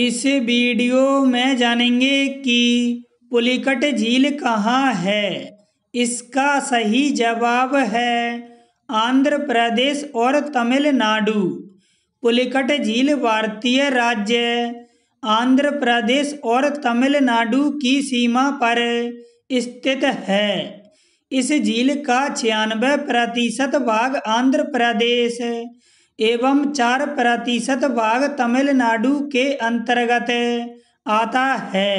इस वीडियो में जानेंगे कि पुलिकट झील कहाँ है इसका सही जवाब है आंध्र प्रदेश और तमिलनाडु पुलिकट झील भारतीय राज्य आंध्र प्रदेश और तमिलनाडु की सीमा पर स्थित है इस झील का छियानवे प्रतिशत भाग आंध्र प्रदेश एवं चार प्रतिशत भाग तमिलनाडु के अंतर्गत आता है